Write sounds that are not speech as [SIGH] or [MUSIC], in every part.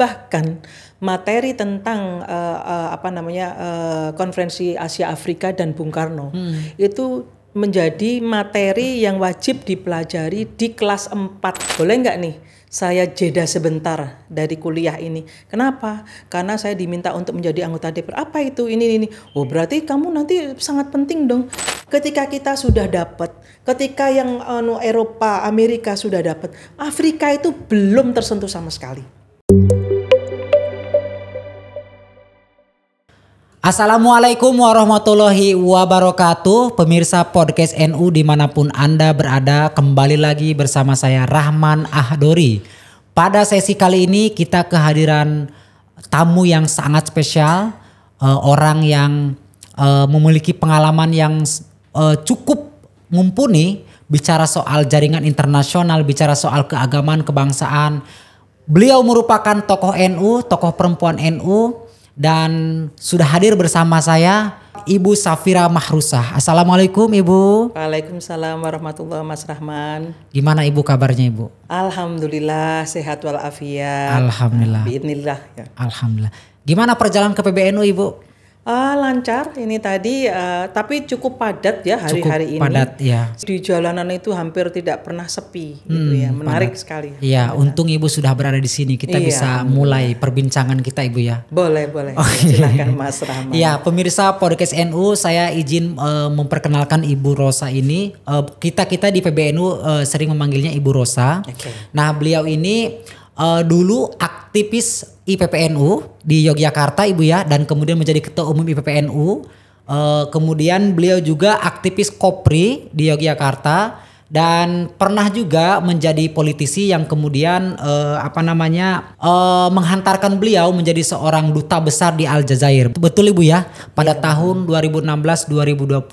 bahkan materi tentang uh, uh, apa namanya uh, konferensi Asia Afrika dan Bung Karno hmm. itu menjadi materi yang wajib dipelajari di kelas 4. Boleh nggak nih saya jeda sebentar dari kuliah ini? Kenapa? Karena saya diminta untuk menjadi anggota DPR. Apa itu? Ini ini. Oh, berarti kamu nanti sangat penting dong. Ketika kita sudah dapat, ketika yang anu Eropa, Amerika sudah dapat, Afrika itu belum tersentuh sama sekali. Assalamualaikum warahmatullahi wabarakatuh Pemirsa Podcast NU dimanapun Anda berada Kembali lagi bersama saya Rahman Ahdori Pada sesi kali ini kita kehadiran tamu yang sangat spesial uh, Orang yang uh, memiliki pengalaman yang uh, cukup mumpuni bicara soal jaringan internasional, bicara soal keagamaan, kebangsaan. Beliau merupakan tokoh NU, tokoh perempuan NU dan sudah hadir bersama saya Ibu Safira Mahrusah. Assalamualaikum Ibu. Waalaikumsalam warahmatullahi Mas Rahman. Gimana Ibu kabarnya Ibu? Alhamdulillah sehat walafiat. Alhamdulillah. Biidnillah. Ya. Alhamdulillah. Gimana perjalanan ke PBNU Ibu? Uh, lancar ini tadi, uh, tapi cukup padat ya hari-hari ini. Padat ya. Di jalanan itu hampir tidak pernah sepi, hmm, gitu ya. Hmm, menarik padat. sekali. Iya, untung ibu sudah berada di sini, kita iya, bisa mulai perbincangan kita, ibu ya. Boleh, boleh. Oh, iya. Silakan Mas Rahman. Iya, pemirsa podcast NU, saya izin uh, memperkenalkan Ibu Rosa ini. Uh, kita kita di PBNU uh, sering memanggilnya Ibu Rosa. Okay. Nah, beliau ini uh, dulu aktivis IPPNU di Yogyakarta Ibu ya dan kemudian menjadi ketua umum IPPNU. Uh, eh, kemudian beliau juga aktivis Kopri di Yogyakarta dan pernah juga menjadi politisi yang kemudian uh, apa namanya uh, menghantarkan beliau menjadi seorang duta besar di Aljazair. Betul Ibu ya? Pada ya. tahun 2016 2020.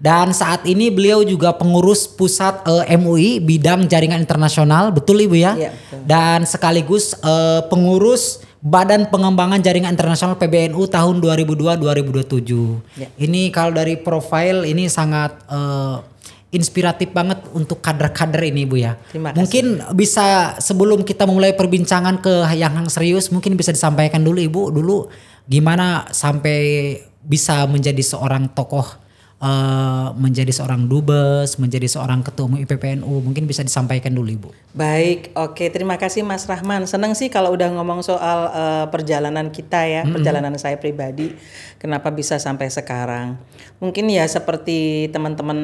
Dan saat ini beliau juga pengurus pusat uh, eh, MUI bidang jaringan internasional, betul Ibu ya? ya betul. Dan sekaligus uh, pengurus Badan Pengembangan Jaringan Internasional PBNU tahun 2002-2027. Ya. Ini kalau dari profil ini sangat uh, inspiratif banget untuk kader-kader ini ibu ya. Terima kasih. Mungkin bisa sebelum kita mulai perbincangan ke yang, yang serius mungkin bisa disampaikan dulu Ibu dulu gimana sampai bisa menjadi seorang tokoh Eh, menjadi seorang dubes, menjadi seorang ketua umum IPPNU, mungkin bisa disampaikan dulu Ibu. Baik, oke, terima kasih Mas Rahman. Senang sih kalau udah ngomong soal uh, perjalanan kita ya, mm-hmm. perjalanan saya pribadi, kenapa bisa sampai sekarang. Mungkin ya seperti teman-teman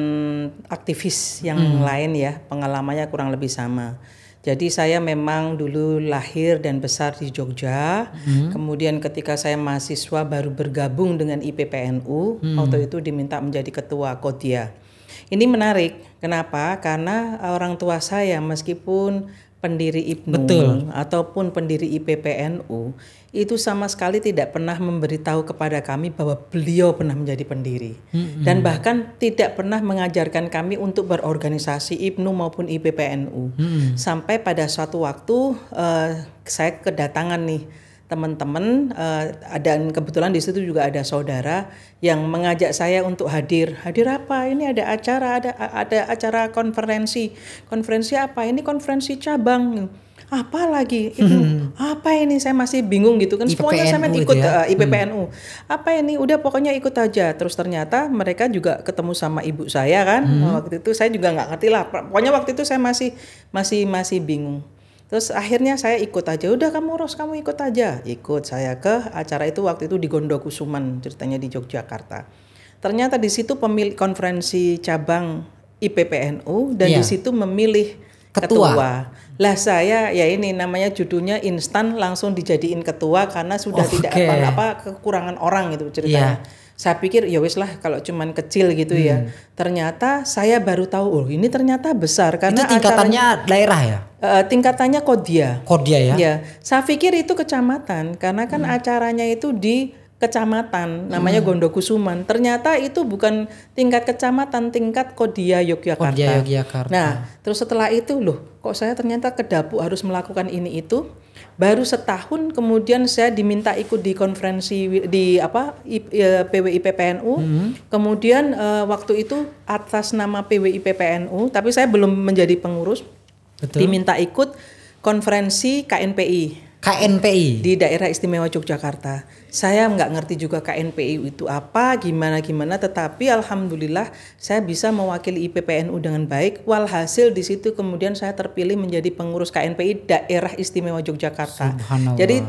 aktivis yang mm-hmm. lain ya, pengalamannya kurang lebih sama. Jadi saya memang dulu lahir dan besar di Jogja. Hmm. Kemudian ketika saya mahasiswa baru bergabung dengan IPPNU, hmm. waktu itu diminta menjadi ketua Kodia. Ini menarik. Kenapa? Karena orang tua saya meskipun pendiri IPNU Betul. ataupun pendiri IPPNU itu sama sekali tidak pernah memberitahu kepada kami bahwa beliau pernah menjadi pendiri hmm, dan bahkan tidak pernah mengajarkan kami untuk berorganisasi IPNU maupun IPPNU hmm. sampai pada suatu waktu uh, saya kedatangan nih teman-teman uh, dan kebetulan di situ juga ada saudara yang mengajak saya untuk hadir. Hadir apa? Ini ada acara, ada ada acara konferensi. Konferensi apa? Ini konferensi cabang. Apa lagi? Itu hmm. apa ini? Saya masih bingung gitu kan. Semuanya saya ikut gitu ya? uh, eh, IPPNU. Hmm. Apa ini? Udah pokoknya ikut aja. Terus ternyata mereka juga ketemu sama ibu saya kan. Hmm. Waktu itu saya juga nggak ngerti lah. Pokoknya waktu itu saya masih masih masih bingung Terus akhirnya saya ikut aja. Udah kamu Ros, kamu ikut aja. Ikut saya ke acara itu waktu itu di Gondokusuman, ceritanya di Yogyakarta. Ternyata di situ pemilik konferensi cabang IPPNU dan yeah. di iya. situ memilih ketua. ketua. Lah saya ya ini namanya judulnya instan langsung dijadiin ketua karena sudah okay. tidak apa-apa kekurangan orang itu ceritanya. Yeah saya pikir ya wis lah kalau cuman kecil gitu ya. hmm. ya ternyata saya baru tahu oh ini ternyata besar karena itu tingkatannya acara, daerah ya uh, tingkatannya kodia kodia ya ya saya pikir itu kecamatan karena kan hmm. acaranya itu di kecamatan namanya hmm. Gondokusuman. Ternyata itu bukan tingkat kecamatan, tingkat Kodia Yogyakarta. Kodia Yogyakarta. Nah, terus setelah itu loh, kok saya ternyata ke dapur harus melakukan ini itu baru setahun kemudian saya diminta ikut di konferensi di apa ya, PPNU mm hmm. kemudian uh, waktu itu atas nama PWI PPNU tapi saya belum menjadi pengurus Betul. diminta ikut konferensi KNPI KNPI di daerah istimewa Yogyakarta. Saya nggak ngerti juga KNPI itu apa, gimana gimana. Tetapi alhamdulillah saya bisa mewakili IPPNU dengan baik. Walhasil di situ kemudian saya terpilih menjadi pengurus KNPI daerah istimewa Yogyakarta. Jadi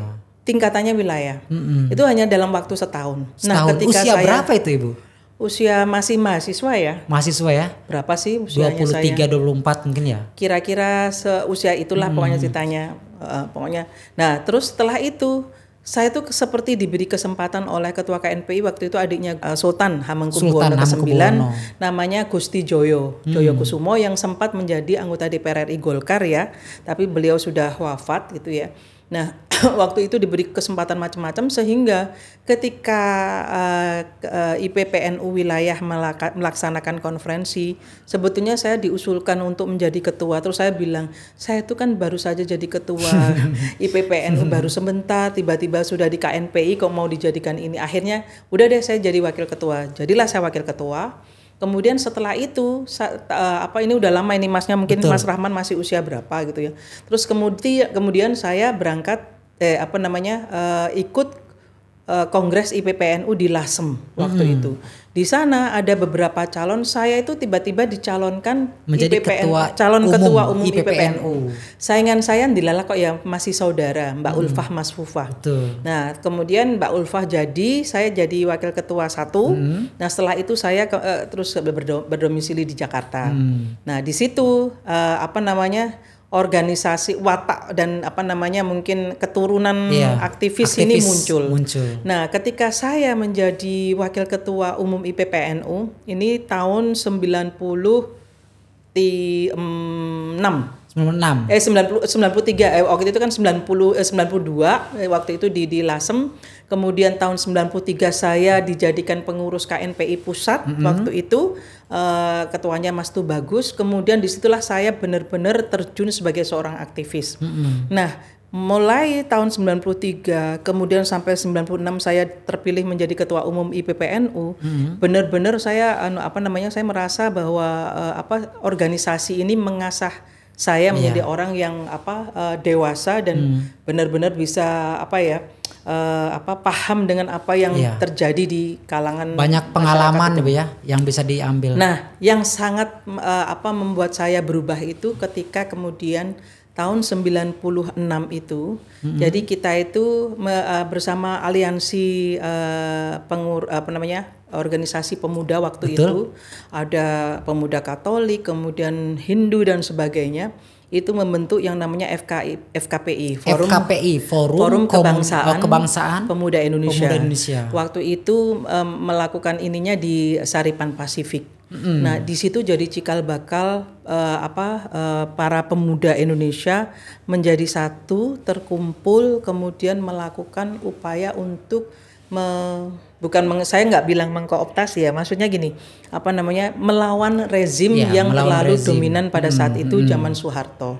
tingkatannya wilayah. Mm hmm Itu hanya dalam waktu setahun. Nah, setahun. Nah, ketika usia saya, berapa itu ibu? Usia masih mahasiswa ya? Mahasiswa ya? Berapa sih usianya 23, saya? 24 mungkin ya? Kira-kira seusia itulah hmm. pokoknya ceritanya uh, pokoknya. Nah, terus setelah itu saya tuh seperti diberi kesempatan oleh ketua KNPI waktu itu adiknya uh, Sultan Hamengkubuwono ke-9 namanya Gusti Joyo hmm. Joyo Kusumo yang sempat menjadi anggota DPR RI Golkar ya tapi beliau sudah wafat gitu ya Nah, [CLEARS THROAT] waktu itu diberi kesempatan macam-macam sehingga ketika uh, eh, uh, eh, IPPNU wilayah melaka, melaksanakan konferensi, sebetulnya saya diusulkan untuk menjadi ketua. Terus saya bilang, saya itu kan baru saja jadi ketua [LAUGHS] IPPNU baru sebentar, tiba-tiba sudah di KNPI kok mau dijadikan ini. Akhirnya udah deh saya jadi wakil ketua. Jadilah saya wakil ketua Kemudian setelah itu saat, uh, eh, apa ini udah lama ini Masnya mungkin Betul. Mas Rahman masih usia berapa gitu ya. Terus kemudian kemudian saya berangkat eh apa namanya uh, ikut uh, Kongres IPPNU di Lasem waktu hmm. itu di sana ada beberapa calon saya itu tiba-tiba dicalonkan menjadi IPPN, ketua calon umum ketua umum IPPNU. IPPNU. Saingan saya dilala kok ya masih saudara Mbak hmm. Ulfah Mas Fufah. Nah, kemudian Mbak Ulfah jadi saya jadi wakil ketua satu. Hmm. Nah, setelah itu saya ke, uh, terus berdomisili di Jakarta. Hmm. Nah, di situ uh, apa namanya organisasi watak dan apa namanya mungkin keturunan iya, aktivis, aktivis ini muncul. muncul. Nah, ketika saya menjadi wakil ketua umum IPPNU ini tahun 90 di 96 96 eh 90 93 eh, waktu itu kan 90 eh, 92 eh, waktu itu di di Lasem Kemudian tahun 93 saya dijadikan pengurus KNPI pusat mm -hmm. waktu itu uh, ketuanya Mas Tu Bagus. Kemudian disitulah saya benar-benar terjun sebagai seorang aktivis. Mm -hmm. Nah, mulai tahun 93 kemudian sampai 96 saya terpilih menjadi ketua umum IPPNU mm-hmm. saya anu apa namanya saya merasa bahwa uh, apa organisasi ini mengasah saya iya. menjadi yeah. orang yang apa uh, dewasa dan benar mm. benar-benar bisa apa ya uh, apa paham dengan apa yang iya. terjadi di kalangan banyak pengalaman itu. Gitu ya yang bisa diambil. Nah, yang sangat uh, apa membuat saya berubah itu ketika kemudian tahun 96 itu. Mm-hmm. Jadi kita itu me, uh, bersama aliansi uh, pengur apa namanya? organisasi pemuda waktu Betul. itu ada pemuda Katolik, kemudian Hindu dan sebagainya itu membentuk yang namanya FKI, FKPI, Forum, FKPI, Forum, Forum Kebangsaan, eh, Kebangsaan Pemuda Indonesia. Pemuda Indonesia. Waktu itu um, melakukan ininya di Saripan Pasifik. Mm. Nah, di situ jadi cikal bakal uh, apa uh, para pemuda Indonesia menjadi satu, terkumpul, kemudian melakukan upaya untuk me, bukan meng, saya nggak bilang mengkooptasi ya maksudnya gini apa namanya melawan rezim ya, yang melawan terlalu rezim. dominan pada saat hmm, itu hmm, hmm. zaman Soeharto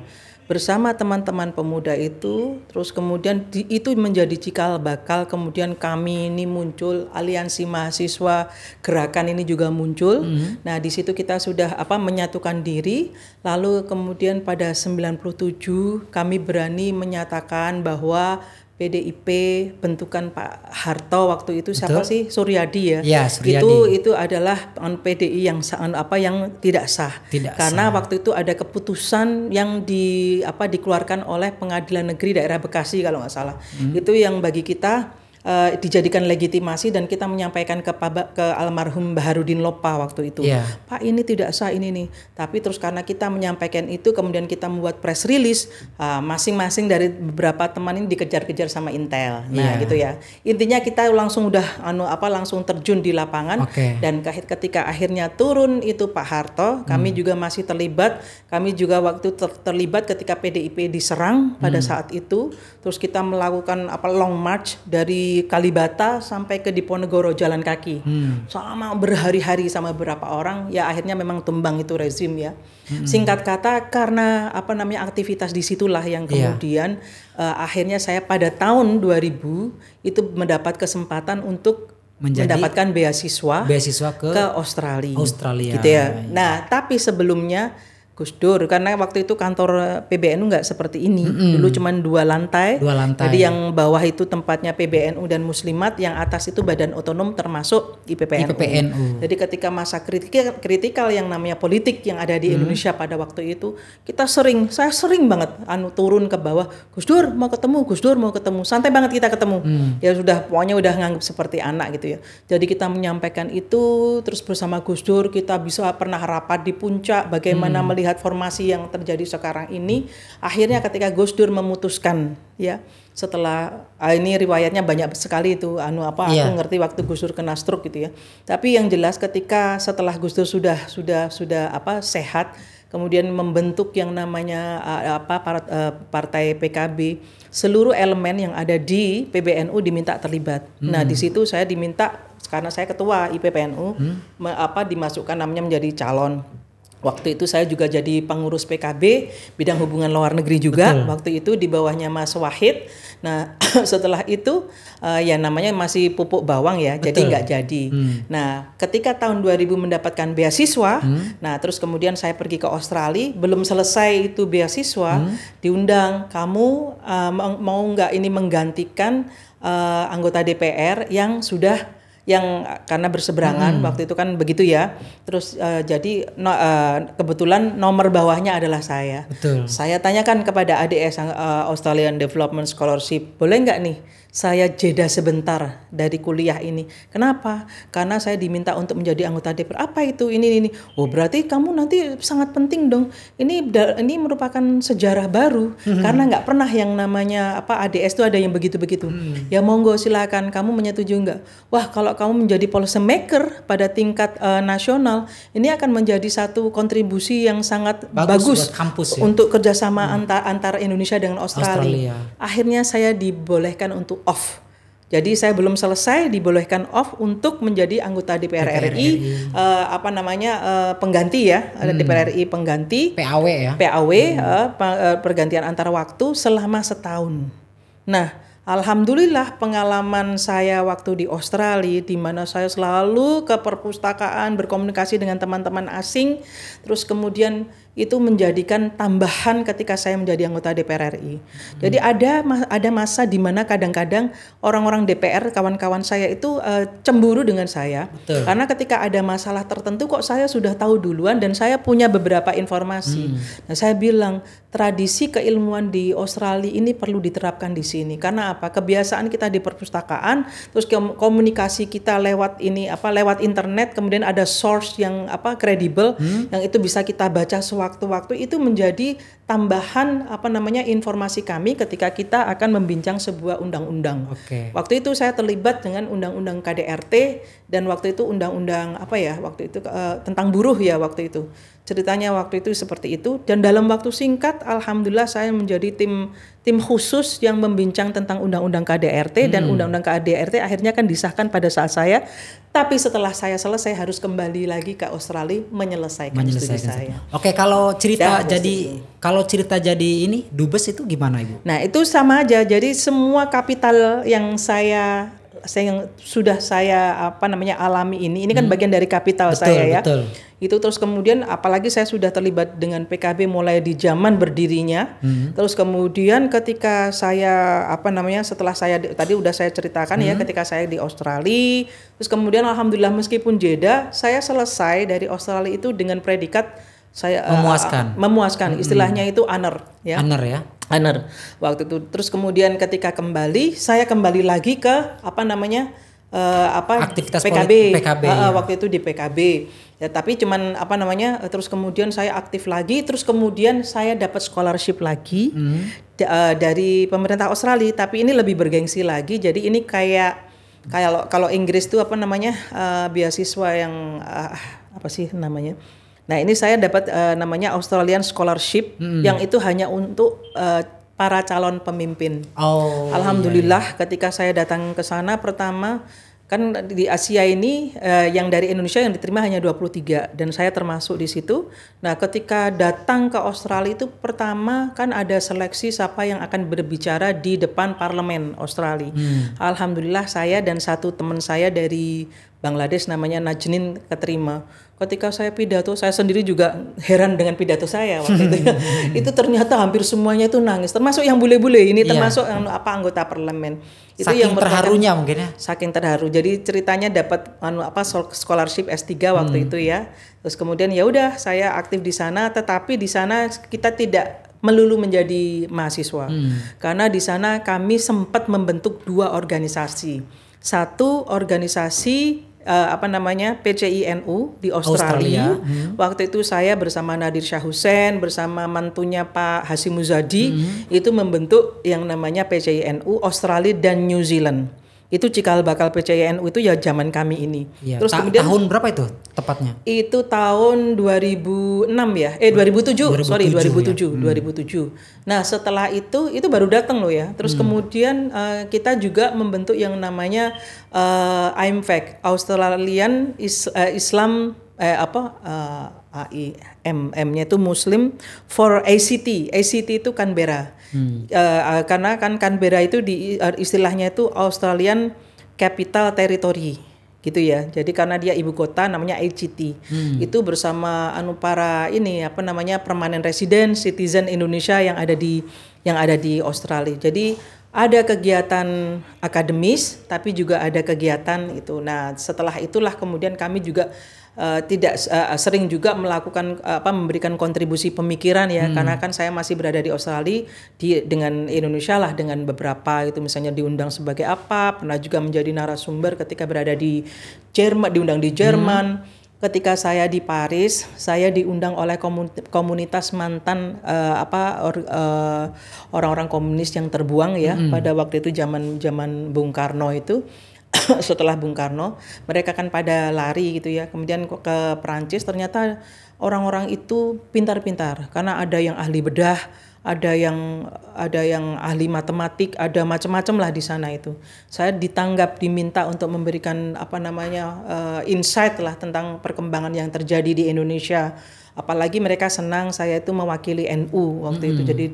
bersama teman-teman pemuda itu terus kemudian di, itu menjadi cikal bakal kemudian kami ini muncul aliansi mahasiswa gerakan ini juga muncul mm. nah di situ kita sudah apa menyatukan diri lalu kemudian pada 97 kami berani menyatakan bahwa PDIP bentukan Pak Harto waktu itu Betul. siapa sih Suryadi ya? ya Suryadi. Itu itu adalah PDI yang apa yang tidak sah. Tidak Karena sah. waktu itu ada keputusan yang di apa dikeluarkan oleh Pengadilan Negeri Daerah Bekasi kalau nggak salah. Hmm. Itu yang bagi kita Eh, dijadikan legitimasi dan kita menyampaikan ke ke almarhum Baharudin Lopa waktu itu. Yeah. Pak ini tidak sah ini nih. Tapi terus karena kita menyampaikan itu kemudian kita membuat press release uh, masing-masing dari beberapa teman ini dikejar-kejar sama Intel. Nah, yeah. gitu ya. Intinya kita langsung udah anu apa langsung terjun di lapangan okay. dan ketika akhirnya turun itu Pak Harto, kami hmm. juga masih terlibat. Kami juga waktu ter terlibat ketika PDIP diserang pada hmm. saat itu. Terus kita melakukan apa long march dari Kalibata sampai ke Diponegoro jalan kaki. Hmm. Selama berhari-hari sama beberapa orang, ya akhirnya memang tumbang itu rezim ya. Hmm. Singkat kata karena apa namanya aktivitas disitulah yang iya. kemudian yeah. uh, akhirnya saya pada tahun 2000 itu mendapat kesempatan untuk Menjadi mendapatkan beasiswa beasiswa ke, ke Australia. Australia. Gitu ya. Iya. Nah, tapi sebelumnya Gus Dur karena waktu itu kantor PBNU nggak seperti ini mm -hmm. dulu cuma dua lantai. dua lantai jadi yang bawah itu tempatnya PBNU dan Muslimat yang atas itu badan otonom termasuk IPPNU, IPPNU. jadi ketika masa kritikal kritikal yang namanya politik yang ada di mm. Indonesia pada waktu itu kita sering saya sering banget anu turun ke bawah Gus Dur mau ketemu Gus Dur mau ketemu santai banget kita ketemu mm. ya sudah pokoknya udah nganggap seperti anak gitu ya jadi kita menyampaikan itu terus bersama Gus Dur kita bisa pernah rapat di puncak bagaimana mm. melihat melihat formasi yang terjadi sekarang ini, akhirnya ketika Gus Dur memutuskan ya setelah ah, ini riwayatnya banyak sekali itu anu apa yeah. aku iya. ngerti waktu Gus Dur kena stroke gitu ya. Tapi yang jelas ketika setelah Gus Dur sudah sudah sudah apa sehat kemudian membentuk yang namanya ah, apa eh, partai PKB seluruh elemen yang ada di PBNU diminta terlibat. Hmm. Nah, di hmm. situ saya diminta karena saya ketua IPPNU hmm. apa dimasukkan namanya menjadi calon Waktu itu saya juga jadi pengurus PKB bidang hubungan luar negeri juga. Betul. Waktu itu di bawahnya Mas Wahid. Nah [CLEARS THROAT] setelah itu uh, ya namanya masih pupuk bawang ya, Betul. jadi nggak jadi. Hmm. Nah ketika tahun 2000 mendapatkan beasiswa, hmm. nah terus kemudian saya pergi ke Australia, belum selesai itu beasiswa, hmm. diundang kamu uh, mau nggak ini menggantikan uh, anggota DPR yang sudah yang karena berseberangan hmm. waktu itu kan begitu ya. Terus uh, jadi no, uh, kebetulan nomor bawahnya adalah saya. Betul. Saya tanyakan kepada ADS uh, eh, Australian Development Scholarship, boleh nggak nih saya jeda sebentar dari kuliah ini. Kenapa? Karena saya diminta untuk menjadi anggota DPR. Apa itu? Ini ini. Oh, berarti kamu nanti sangat penting dong. Ini ini merupakan sejarah baru hmm. karena nggak pernah yang namanya apa ADS itu ada yang begitu-begitu. Hmm. Ya monggo silakan kamu menyetujui nggak? Wah, kalau kamu menjadi policy maker pada tingkat uh, nasional, ini akan menjadi satu kontribusi yang sangat bagus, bagus kampus ya. untuk kerjasama hmm. antar antara Indonesia dengan Australia. Australia. Akhirnya saya dibolehkan untuk off. Jadi saya belum selesai dibolehkan off untuk menjadi anggota DPR, RI, RI. Uh, eh, apa namanya uh, pengganti ya hmm. DPR RI pengganti PAW ya PAW hmm. uh, pergantian antar waktu selama setahun. Nah, alhamdulillah pengalaman saya waktu di Australia di mana saya selalu ke perpustakaan berkomunikasi dengan teman-teman asing, terus kemudian itu menjadikan tambahan ketika saya menjadi anggota DPR RI. Hmm. Jadi ada ada masa di mana kadang-kadang orang-orang DPR kawan-kawan saya itu uh, cemburu dengan saya Betul. karena ketika ada masalah tertentu kok saya sudah tahu duluan dan saya punya beberapa informasi. Hmm. Nah, saya bilang tradisi keilmuan di Australia ini perlu diterapkan di sini karena apa? Kebiasaan kita di perpustakaan terus komunikasi kita lewat ini apa lewat internet kemudian ada source yang apa kredibel hmm. yang itu bisa kita baca sewaktu sewaktu-waktu itu menjadi tambahan apa namanya informasi kami ketika kita akan membincang sebuah undang-undang. Okay. Waktu itu saya terlibat dengan undang-undang KDRT dan waktu itu undang-undang apa ya waktu itu uh, tentang buruh ya waktu itu. Ceritanya waktu itu seperti itu dan dalam waktu singkat alhamdulillah saya menjadi tim tim khusus yang membincang tentang undang-undang KDRT hmm. dan undang-undang KDRT akhirnya kan disahkan pada saat saya tapi setelah saya selesai harus kembali lagi ke Australia menyelesaikan, menyelesaikan studi saya. Oke, kalau cerita ya, jadi kalau kalau cerita jadi ini dubes itu gimana ibu? Nah itu sama aja. Jadi semua kapital yang saya saya yang sudah saya apa namanya alami ini ini kan hmm. bagian dari kapital betul, saya ya. Betul. Itu terus kemudian apalagi saya sudah terlibat dengan PKB mulai di zaman berdirinya. Hmm. Terus kemudian ketika saya apa namanya setelah saya tadi udah saya ceritakan ya, hmm. ya ketika saya di Australia, terus kemudian alhamdulillah meskipun jeda saya selesai dari Australia itu dengan predikat saya eh, memuaskan. Uh, memuaskan. Istilahnya itu honor ya. Honor ya. Honor. Waktu itu terus kemudian ketika kembali saya kembali lagi ke apa namanya? Uh, apa aktivitas PKB, PKB uh, ya. waktu itu di PKB ya tapi cuman apa namanya eh, terus kemudian saya aktif lagi terus kemudian saya dapat scholarship lagi hmm. uh, dari pemerintah Australia tapi ini lebih bergengsi lagi jadi ini kayak kayak kalau Inggris tuh apa namanya uh, beasiswa yang uh, apa sih namanya Nah ini saya dapat uh, namanya Australian Scholarship hmm. yang itu hanya untuk uh, para calon pemimpin. Oh, Alhamdulillah iya, iya. ketika saya datang ke sana pertama kan di Asia ini uh, yang dari Indonesia yang diterima hanya 23 dan saya termasuk di situ. Nah, ketika datang ke Australia itu pertama kan ada seleksi siapa yang akan berbicara di depan parlemen Australia. Hmm. Alhamdulillah saya dan satu teman saya dari Bangladesh namanya Najnin keterima. Ketika saya pidato, saya sendiri juga heran dengan pidato saya waktu itu. [LAUGHS] itu ternyata hampir semuanya itu nangis, termasuk yang bule-bule. Ini yeah. termasuk yang apa anggota parlemen. Itu saking yang terharunya kan mungkin ya. Saking terharu. Jadi ceritanya dapat anu apa scholarship S3 waktu hmm. itu ya. Terus kemudian ya udah saya aktif di sana, tetapi di sana kita tidak melulu menjadi mahasiswa. Hmm. Karena di sana kami sempat membentuk dua organisasi. Satu organisasi uh, apa namanya PCINU di Australia. Australia. Hmm. Waktu itu saya bersama Nadir Shah Hussein bersama mantunya Pak Hasim Muzadi hmm. itu membentuk yang namanya PCINU Australia dan New Zealand itu cikal bakal PCNU itu ya zaman kami ini. Iya. Terus Ta kemudian tahun berapa itu tepatnya? Itu tahun 2006 ya. Eh 2007, 2007 sorry 2007, ya. 2007. Hmm. Nah, setelah itu itu baru datang loh ya. Terus hmm. kemudian uh, kita juga membentuk yang namanya uh, eh, IMFAC, e Australian Is, uh, Islam eh apa uh, AIMM-nya itu Muslim for ACT. ACT itu Canberra. Hmm. Uh, karena kan Canberra itu di eh, istilahnya itu Australian Capital Territory gitu ya. Jadi karena dia ibu kota namanya ACT. Hmm. Itu bersama anu para ini apa namanya permanent resident citizen Indonesia yang ada di yang ada di Australia. Jadi ada kegiatan akademis tapi juga ada kegiatan itu. Nah, setelah itulah kemudian kami juga uh, tidak uh, sering juga melakukan uh, apa memberikan kontribusi pemikiran ya hmm. karena kan saya masih berada di Australia di dengan Indonesia lah dengan beberapa itu misalnya diundang sebagai apa, pernah juga menjadi narasumber ketika berada di Jerman diundang di hmm. Jerman. Hmm ketika saya di Paris, saya diundang oleh komunitas mantan uh, apa eh, orang-orang uh, komunis yang terbuang ya mm. pada waktu itu zaman zaman Bung Karno itu. [COUGHS] setelah Bung Karno, mereka kan pada lari gitu ya. Kemudian ke Perancis ternyata orang-orang itu pintar-pintar karena ada yang ahli bedah, ada yang ada yang ahli matematik, ada macam-macam lah di sana itu. Saya ditanggap diminta untuk memberikan apa namanya uh, insight lah tentang perkembangan yang terjadi di Indonesia. Apalagi mereka senang saya itu mewakili NU waktu hmm. itu. Jadi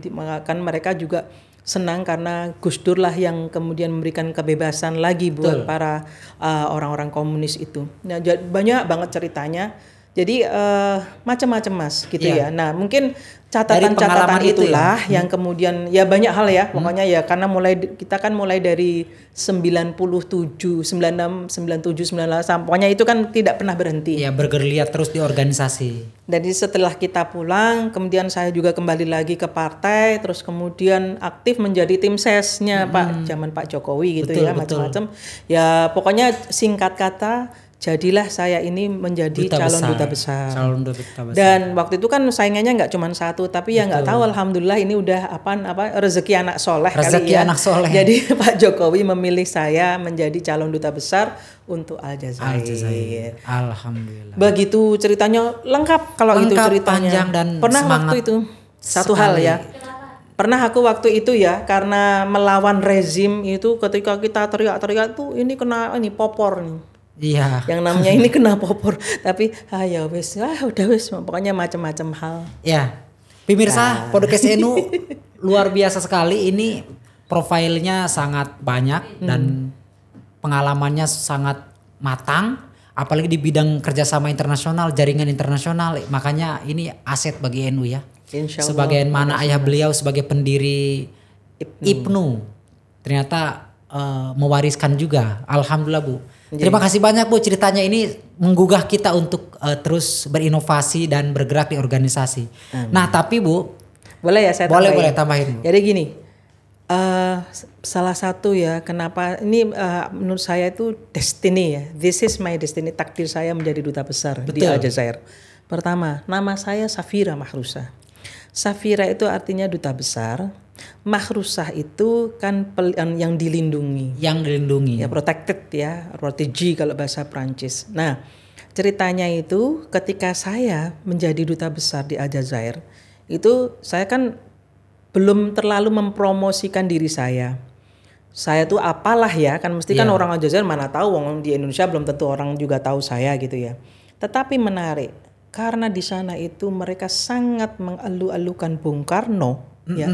kan mereka juga senang karena Gus Dur lah yang kemudian memberikan kebebasan lagi buat Betul. para eh, orang-orang uh, komunis itu. Nah, banyak banget ceritanya. Jadi uh, macam-macam mas gitu yeah. ya. Nah mungkin catatan-catatan ya? itulah ya? yang kemudian ya banyak hal ya hmm. pokoknya ya karena mulai kita kan mulai dari 97 96 97 98 pokoknya itu kan tidak pernah berhenti ya bergerliat terus di organisasi jadi setelah kita pulang kemudian saya juga kembali lagi ke partai terus kemudian aktif menjadi tim sesnya hmm. Pak zaman Pak Jokowi gitu ya, betul, ya macam-macam ya pokoknya singkat kata jadilah saya ini menjadi duta calon besar. duta besar. Calon duta besar. Dan waktu itu kan saingannya nggak cuma satu, tapi ya nggak tahu alhamdulillah ini udah apa apa rezeki anak soleh rezeki kali ya. anak soleh. Jadi [LAUGHS] Pak Jokowi memilih saya menjadi calon duta besar untuk Aljazair. Aljazair. Alhamdulillah. Begitu ceritanya lengkap kalau lengkap, itu ceritanya. panjang dan Pernah waktu itu satu sekali. hal ya pernah aku waktu itu ya karena melawan rezim itu ketika kita teriak-teriak tuh ini kena ini popor nih Iya. Yang namanya ini kena popor, tapi ah ya wis, ah udah wis, pokoknya macam-macam hal. Iya. Pemirsa, nah. podcast Enu [LAUGHS] luar biasa sekali ini profilnya sangat banyak hmm. dan pengalamannya sangat matang apalagi di bidang kerjasama internasional, jaringan internasional. Makanya ini aset bagi NU ya. sebagai mana ayah beliau sebagai pendiri IPNU, Ibnu ternyata uh, mewariskan juga. Alhamdulillah Bu. Terima kasih banyak Bu ceritanya ini menggugah kita untuk uh, terus berinovasi dan bergerak di organisasi. Amin. Nah, tapi Bu, boleh ya saya boleh, tambahin. Boleh boleh tambahin. Bu. Jadi gini, uh, salah satu ya kenapa ini uh, menurut saya itu destiny ya. This is my destiny takdir saya menjadi duta besar Betul. di Aljazair. Pertama, nama saya Safira Mahrusa. Safira itu artinya duta besar. Mahrusah itu kan yang dilindungi. Yang dilindungi. Ya protected ya, protegi kalau bahasa Prancis. Nah, ceritanya itu ketika saya menjadi duta besar di Aljazair, itu saya kan belum terlalu mempromosikan diri saya. Saya tuh apalah ya, kan mesti yeah. kan iya. orang Aljazair mana tahu wong di Indonesia belum tentu orang juga tahu saya gitu ya. Tetapi menarik, karena di sana itu mereka sangat mengeluh alukan Bung Karno mm-hmm. ya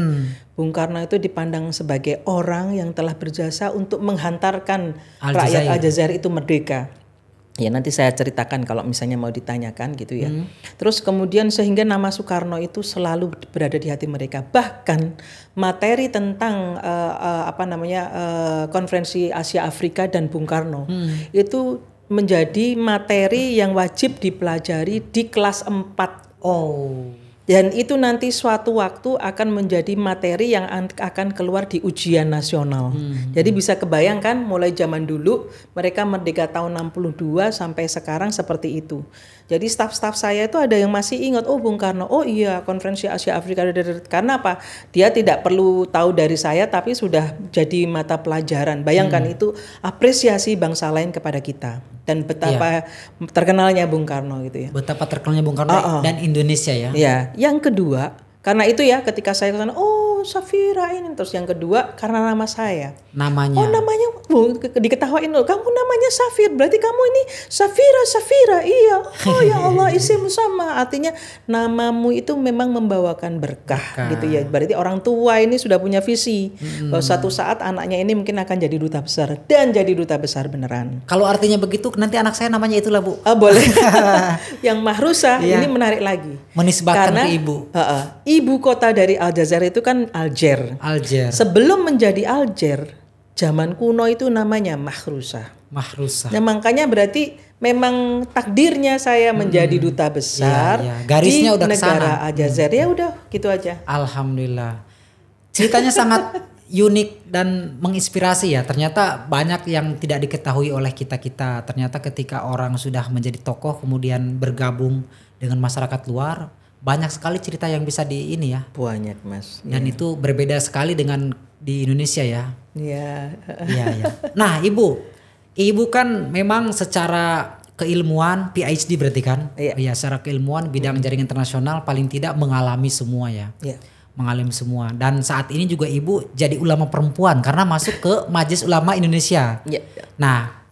Bung Karno itu dipandang sebagai orang yang telah berjasa untuk menghantarkan Al rakyat Aljazair itu merdeka ya nanti saya ceritakan kalau misalnya mau ditanyakan gitu ya mm. terus kemudian sehingga nama Soekarno itu selalu berada di hati mereka bahkan materi tentang uh, uh, apa namanya uh, konferensi Asia Afrika dan Bung Karno mm. itu menjadi materi yang wajib dipelajari di kelas 4. Oh. Dan itu nanti suatu waktu akan menjadi materi yang akan keluar di ujian nasional. Hmm. Jadi bisa kebayangkan mulai zaman dulu mereka merdeka tahun 62 sampai sekarang seperti itu. Jadi staff-staff saya itu ada yang masih ingat, oh Bung Karno, oh iya konferensi Asia Afrika. Karena apa? Dia tidak perlu tahu dari saya, tapi sudah jadi mata pelajaran. Bayangkan hmm. itu apresiasi bangsa lain kepada kita dan betapa ya. terkenalnya Bung Karno gitu ya. Betapa terkenalnya Bung Karno oh, oh. dan Indonesia ya. Ya, yang kedua karena itu ya ketika saya kesana, oh Oh, Safira ini terus yang kedua karena nama saya namanya oh namanya oh, diketawain loh kamu namanya Safir berarti kamu ini Safira Safira iya oh ya Allah [LAUGHS] isim sama artinya namamu itu memang membawakan berkah, berkah. gitu ya berarti orang tua ini sudah punya visi hmm. bahwa satu saat anaknya ini mungkin akan jadi duta besar dan jadi duta besar beneran kalau artinya begitu nanti anak saya namanya itulah bu oh, boleh [LAUGHS] yang Mahrusa iya. ini menarik lagi menisbahkan Karena, ke ibu uh, uh, ibu kota dari Al Aljazair itu kan Alger. Alger. Sebelum menjadi Alger, zaman kuno itu namanya Mahrusa. Mahrusa. Nah, makanya berarti memang takdirnya saya menjadi hmm. duta ya, besar ya, ya. Garisnya di udah negara kesana. Aljazair. Ya mm. udah, gitu aja. Alhamdulillah. Ceritanya sangat [LAUGHS] unik dan menginspirasi ya. Ternyata banyak yang tidak diketahui oleh kita-kita. Ternyata ketika orang sudah menjadi tokoh kemudian bergabung dengan masyarakat luar, banyak sekali cerita yang bisa di ini ya. Banyak mas. Dan ya. itu berbeda sekali dengan di Indonesia ya. Iya. Iya. ya. Nah ibu, ibu kan memang secara keilmuan PhD berarti kan? Iya. Ya, secara keilmuan bidang hmm. jaringan internasional paling tidak mengalami semua ya. Iya. Mengalami semua. Dan saat ini juga ibu jadi ulama perempuan karena masuk ke Majelis Ulama Indonesia. Iya. Nah,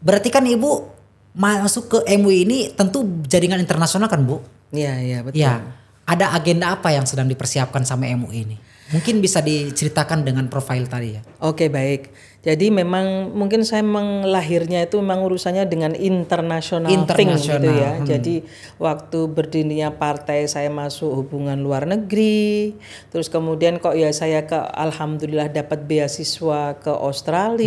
berarti kan ibu masuk ke MUI ini tentu jaringan internasional kan bu? Iya, iya betul. Ya, ada agenda apa yang sedang dipersiapkan sama MUI ini? Mungkin bisa diceritakan dengan profil tadi ya. Oke, baik. Jadi memang mungkin saya menglahirnya itu memang urusannya dengan internasional thing gitu ya. Hmm. Jadi waktu berdirinya partai saya masuk hubungan luar negeri, terus kemudian kok ya saya ke alhamdulillah dapat beasiswa ke Australia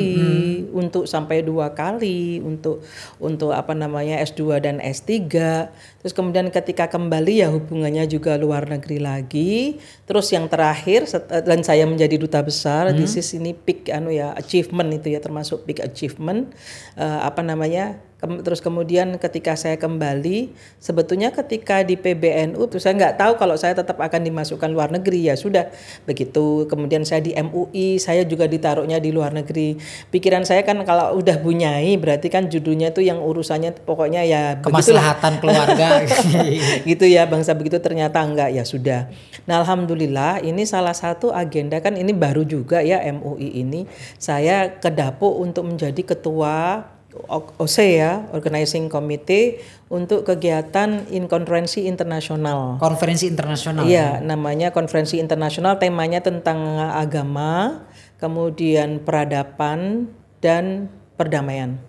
hmm. untuk sampai dua kali untuk untuk apa namanya S2 dan S3. Terus kemudian ketika kembali ya hubungannya juga luar negeri lagi. Terus yang terakhir dan saya menjadi duta besar, hmm. this is ini peak anu ya chief achievement itu ya termasuk big achievement uh, apa namanya Kem, terus kemudian ketika saya kembali, sebetulnya ketika di PBNU, terus saya nggak tahu kalau saya tetap akan dimasukkan luar negeri ya sudah begitu. Kemudian saya di MUI, saya juga ditaruhnya di luar negeri. Pikiran saya kan kalau udah bunyai berarti kan judulnya itu yang urusannya pokoknya ya kemaslahatan keluarga [LAUGHS] gitu ya bangsa begitu ternyata enggak ya sudah. Nah alhamdulillah ini salah satu agenda kan ini baru juga ya MUI ini saya ke dapur untuk menjadi ketua OSEA, Organizing Committee untuk kegiatan in konferensi internasional. Konferensi internasional. Iya, ya. namanya konferensi internasional temanya tentang agama, kemudian peradaban dan perdamaian.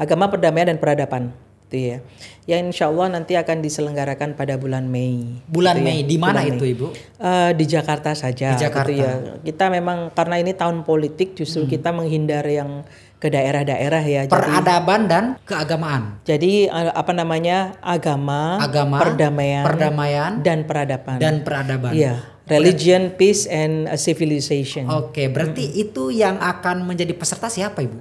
Agama, perdamaian dan peradaban gitu ya. ya insya Allah nanti akan diselenggarakan pada bulan Mei. Bulan gitu ya. Mei ya. di mana itu ibu? Uh, di Jakarta saja. Di Jakarta. Gitu ya. Kita memang karena ini tahun politik justru hmm. kita menghindar yang ke daerah-daerah ya. Peradaban jadi, dan keagamaan. Jadi eh, apa namanya agama, agama perdamaian, perdamaian dan peradaban. Dan peradaban. Iya. Religion, peace, and eh, civilization. Oke, okay, berarti hmm. itu yang akan menjadi peserta siapa ibu?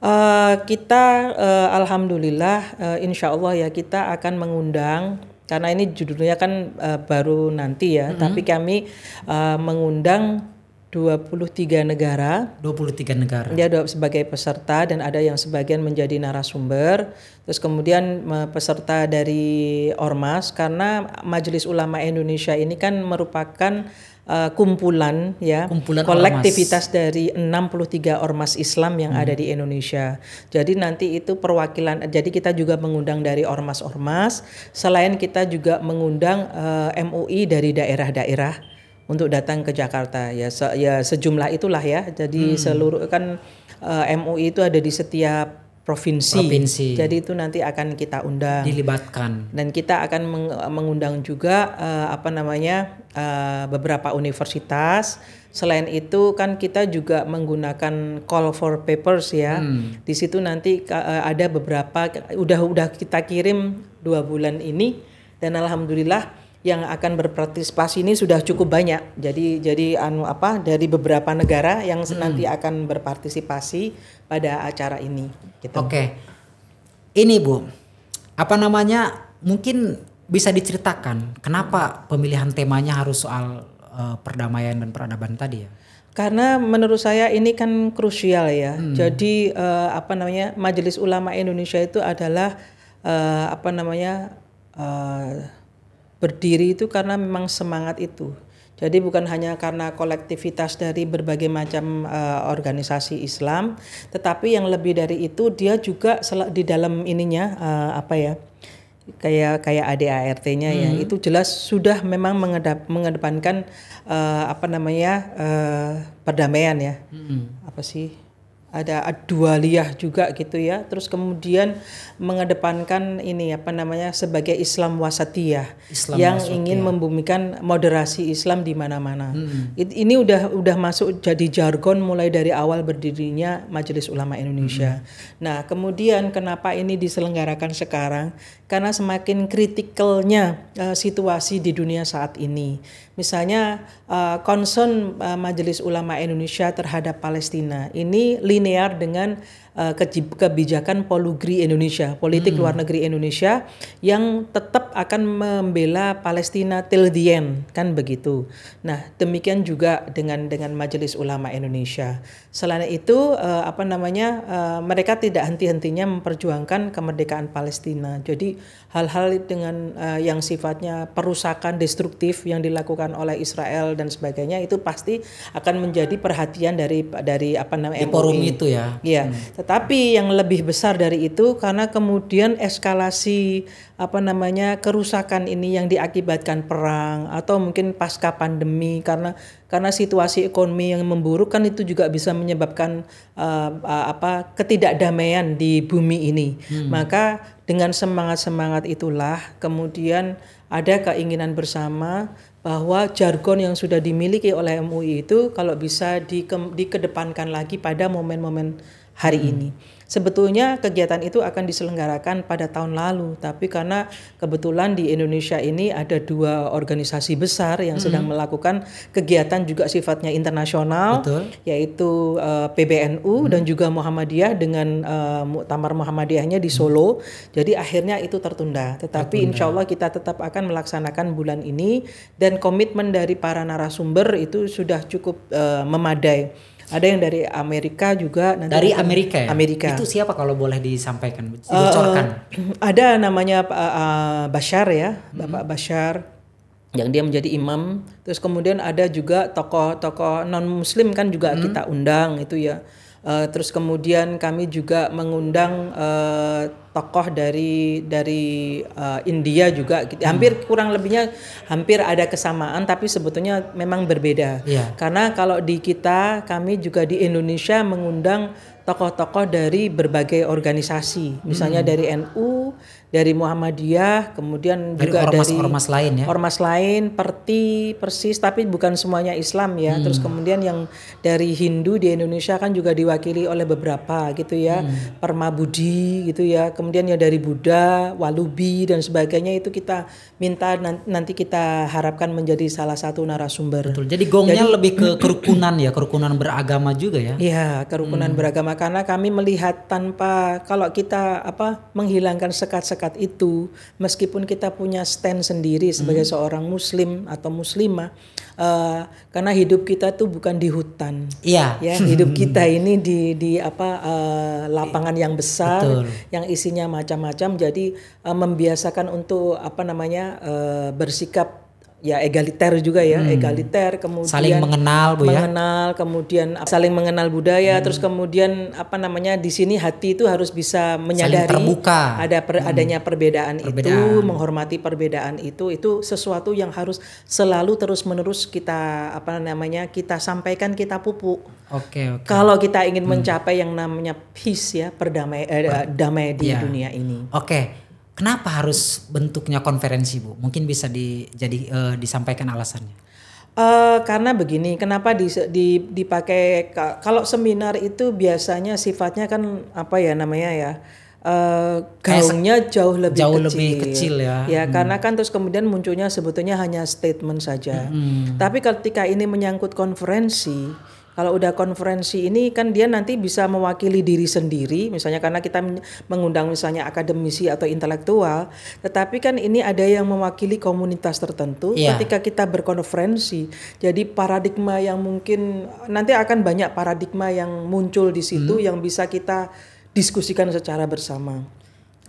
Eh, kita uh, alhamdulillah uh, insya Allah ya kita akan mengundang karena ini judulnya kan uh, baru nanti ya, mm -hmm. tapi kami uh, mengundang 23 negara. 23 negara. Ya sebagai peserta dan ada yang sebagian menjadi narasumber. Terus kemudian peserta dari ormas karena Majelis Ulama Indonesia ini kan merupakan uh, kumpulan ya kumpulan kolektivitas ormas. dari 63 ormas Islam yang hmm. ada di Indonesia. Jadi nanti itu perwakilan jadi kita juga mengundang dari ormas-ormas selain kita juga mengundang uh, eh, MUI dari daerah-daerah untuk datang ke Jakarta ya se ya sejumlah itulah ya. Jadi hmm. seluruh kan uh, eh, MUI itu ada di setiap provinsi. provinsi. Jadi itu nanti akan kita undang. Dilibatkan. Dan kita akan mengundang juga uh, apa namanya uh, beberapa universitas. Selain itu kan kita juga menggunakan call for papers ya. Hmm. Di situ nanti uh, ada beberapa udah udah kita kirim dua bulan ini dan alhamdulillah yang akan berpartisipasi ini sudah cukup banyak. Jadi jadi anu apa dari beberapa negara yang hmm. nanti akan berpartisipasi pada acara ini. Gitu. Oke, ini Bu, apa namanya? Mungkin bisa diceritakan kenapa pemilihan temanya harus soal uh, perdamaian dan peradaban tadi ya? Karena menurut saya ini kan krusial ya. Hmm. Jadi uh, apa namanya Majelis Ulama Indonesia itu adalah uh, apa namanya uh, berdiri itu karena memang semangat itu. Jadi bukan hanya karena kolektivitas dari berbagai macam uh, organisasi Islam, tetapi yang lebih dari itu dia juga di dalam ininya uh, apa ya? kayak kayak ADART-nya ya. hmm. ya itu jelas sudah memang mengedap, mengedepankan uh, apa namanya uh, perdamaian ya hmm. apa sih ada adualiah juga gitu ya. Terus kemudian mengedepankan ini apa namanya sebagai Islam wasatiyah Islam yang wasatiyah. ingin membumikan moderasi Islam di mana-mana. Hmm. Ini udah udah masuk jadi jargon mulai dari awal berdirinya Majelis Ulama Indonesia. Hmm. Nah, kemudian kenapa ini diselenggarakan sekarang? Karena semakin kritikalnya uh, situasi di dunia saat ini misalnya uh, concern uh, Majelis Ulama Indonesia terhadap Palestina ini linear dengan Eh, kebijakan polugri Indonesia, politik hmm. luar negeri Indonesia yang tetap akan membela Palestina till the end kan begitu. Nah, demikian juga dengan dengan Majelis Ulama Indonesia. Selain itu uh, apa namanya uh, mereka tidak henti-hentinya memperjuangkan kemerdekaan Palestina. Jadi hal-hal dengan uh, yang sifatnya perusakan destruktif yang dilakukan oleh Israel dan sebagainya itu pasti akan menjadi perhatian dari dari apa namanya e. di forum itu ya. Iya. Hmm tetapi yang lebih besar dari itu karena kemudian eskalasi apa namanya kerusakan ini yang diakibatkan perang atau mungkin pasca pandemi karena karena situasi ekonomi yang memburuk kan itu juga bisa menyebabkan uh, apa ketidakdamaian di bumi ini. Hmm. Maka dengan semangat-semangat itulah kemudian ada keinginan bersama bahwa jargon yang sudah dimiliki oleh MUI itu kalau bisa dikedepankan lagi pada momen-momen hari hmm. ini. Sebetulnya kegiatan itu akan diselenggarakan pada tahun lalu, tapi karena kebetulan di Indonesia ini ada dua organisasi besar yang hmm. sedang melakukan kegiatan juga sifatnya internasional, Betul. yaitu uh, eh, PBNU hmm. dan juga Muhammadiyah dengan uh, eh, Muktamar Muhammadiyahnya di hmm. Solo. Hmm. Jadi akhirnya itu tertunda. Tetapi tertunda. insya Allah kita tetap akan melaksanakan bulan ini dan komitmen dari para narasumber itu sudah cukup uh, memadai. Ada yang dari Amerika juga. Nanti dari Amerika. Ya? Amerika. Itu siapa kalau boleh disampaikan, Uh, ada namanya uh, uh, Bashar ya, Bapak hmm. Bashar yang dia menjadi imam. Terus kemudian ada juga tokoh-tokoh non Muslim kan juga hmm. kita undang itu ya Uh, terus kemudian kami juga mengundang uh, tokoh dari dari uh, India juga. Gitu. Hmm. Hampir kurang lebihnya hampir ada kesamaan, tapi sebetulnya memang berbeda. Yeah. Karena kalau di kita, kami juga di Indonesia mengundang tokoh-tokoh dari berbagai organisasi, misalnya hmm. dari NU, dari Muhammadiyah, kemudian dari juga ormas, dari ormas lain ya. Ormas lain, Perti, Persis, tapi bukan semuanya Islam ya. Hmm. Terus kemudian yang dari Hindu di Indonesia kan juga diwakili oleh beberapa gitu ya. Hmm. Permabudi gitu ya. Kemudian yang dari Buddha, Walubi dan sebagainya itu kita minta nanti kita harapkan menjadi salah satu narasumber. Betul. Jadi gongnya Jadi, lebih ke kerukunan ya, kerukunan beragama juga ya. Iya, kerukunan hmm. beragama karena kami melihat tanpa kalau kita apa menghilangkan sekat-sekat sedekat itu, meskipun kita punya stand sendiri sebagai hmm. seorang muslim atau muslimah, uh, karena hidup kita tuh bukan di hutan. Iya. Ya, hidup kita [LAUGHS] ini di di apa uh, lapangan yang besar, Betul. yang isinya macam-macam. Jadi uh, membiasakan untuk apa namanya uh, bersikap ya egaliter juga ya hmm. egaliter kemudian saling mengenal bu ya mengenal kemudian saling mengenal budaya hmm. terus kemudian apa namanya di sini hati itu harus bisa menyadari saling terbuka. ada per, hmm. adanya perbedaan, perbedaan itu menghormati perbedaan itu itu sesuatu yang harus selalu terus menerus kita apa namanya kita sampaikan kita pupuk oke okay, okay. kalau kita ingin hmm. mencapai yang namanya peace ya perdamaian eh, damai di yeah. dunia ini oke okay Kenapa harus bentuknya konferensi, Bu? Mungkin bisa di, jadi uh, disampaikan alasannya. Uh, karena begini, kenapa di, di, dipakai kalau seminar itu biasanya sifatnya kan apa ya namanya ya? Uh, gaungnya jauh lebih jauh kecil. lebih kecil ya. Ya hmm. karena kan terus kemudian munculnya sebetulnya hanya statement saja. Hmm. Tapi ketika ini menyangkut konferensi, kalau udah konferensi ini kan dia nanti bisa mewakili diri sendiri, misalnya karena kita mengundang misalnya akademisi atau intelektual, tetapi kan ini ada yang mewakili komunitas tertentu. Yeah. Ketika kita berkonferensi, jadi paradigma yang mungkin nanti akan banyak paradigma yang muncul di situ hmm. yang bisa kita diskusikan secara bersama.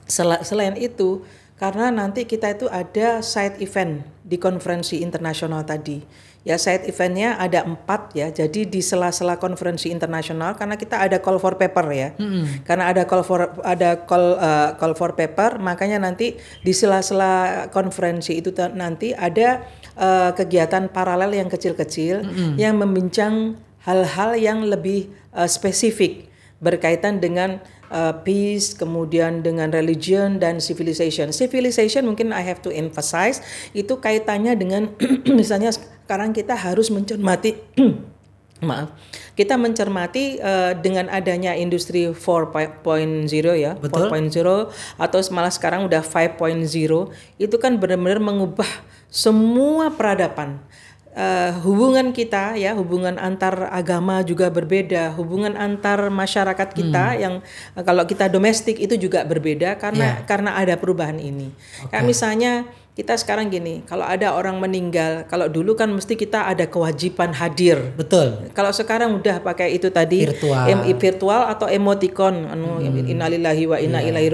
Sel selain itu, karena nanti kita itu ada side event di konferensi internasional tadi Ya side eventnya ada empat ya. Jadi di sela-sela konferensi internasional karena kita ada call for paper ya. Mm-hmm. Karena ada call for ada call uh, call for paper, makanya nanti di sela-sela konferensi itu nanti ada uh, kegiatan paralel yang kecil-kecil mm-hmm. yang membincang hal-hal yang lebih uh, spesifik berkaitan dengan uh, peace, kemudian dengan religion dan civilization. Civilization mungkin I have to emphasize itu kaitannya dengan [CLEARS THROAT] misalnya sekarang kita harus mencermati [CLEARS THROAT] maaf kita mencermati uh, dengan adanya industri 4.0 ya 4.0 atau malah sekarang udah 5.0 itu kan benar-benar mengubah semua peradaban uh, hubungan kita ya hubungan antar agama juga berbeda hubungan antar masyarakat kita hmm. yang uh, kalau kita domestik itu juga berbeda karena yeah. karena ada perubahan ini okay. kayak misalnya kita sekarang gini, kalau ada orang meninggal, kalau dulu kan mesti kita ada kewajiban hadir. Betul. Kalau sekarang udah pakai itu tadi virtual, em, virtual atau emoticon, anu ya, hmm. innalillahi wa inna yeah. ilaihi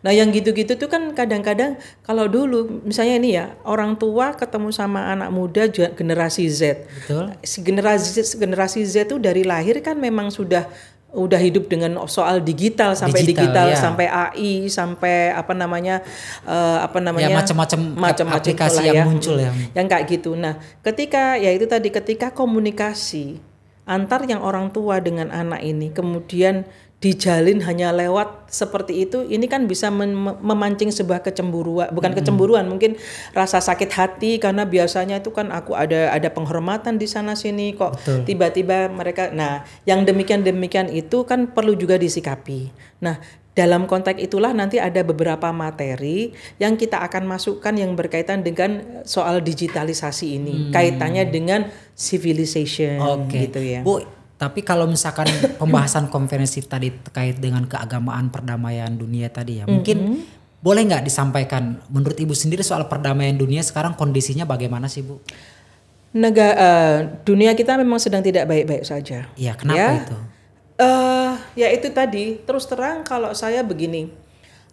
Nah, yang gitu-gitu tuh kan kadang-kadang kalau dulu misalnya ini ya, orang tua ketemu sama anak muda generasi Z. Betul. Generasi generasi Z itu dari lahir kan memang sudah udah hidup dengan soal digital sampai digital, digital ya. sampai AI sampai apa namanya uh, apa ya, namanya ya, macam-macam macam-macam aplikasi yang ya. muncul ya yang kayak gitu nah ketika ya itu tadi ketika komunikasi antar yang orang tua dengan anak ini kemudian dijalin hanya lewat seperti itu ini kan bisa mem memancing sebuah kecemburuan bukan mm-hmm. kecemburuan mungkin rasa sakit hati karena biasanya itu kan aku ada ada penghormatan di sana sini kok tiba-tiba mereka nah yang demikian demikian itu kan perlu juga disikapi nah dalam konteks itulah nanti ada beberapa materi yang kita akan masukkan yang berkaitan dengan soal digitalisasi ini hmm. kaitannya dengan civilization okay. gitu ya Bu tapi kalau misalkan [COUGHS] pembahasan konferensi tadi terkait dengan keagamaan perdamaian dunia tadi ya, mm -hmm. mungkin boleh nggak disampaikan menurut Ibu sendiri soal perdamaian dunia sekarang kondisinya bagaimana sih Bu? Negara uh, eh, dunia kita memang sedang tidak baik-baik saja. Iya, kenapa ya? itu? Uh, ya itu tadi terus terang kalau saya begini,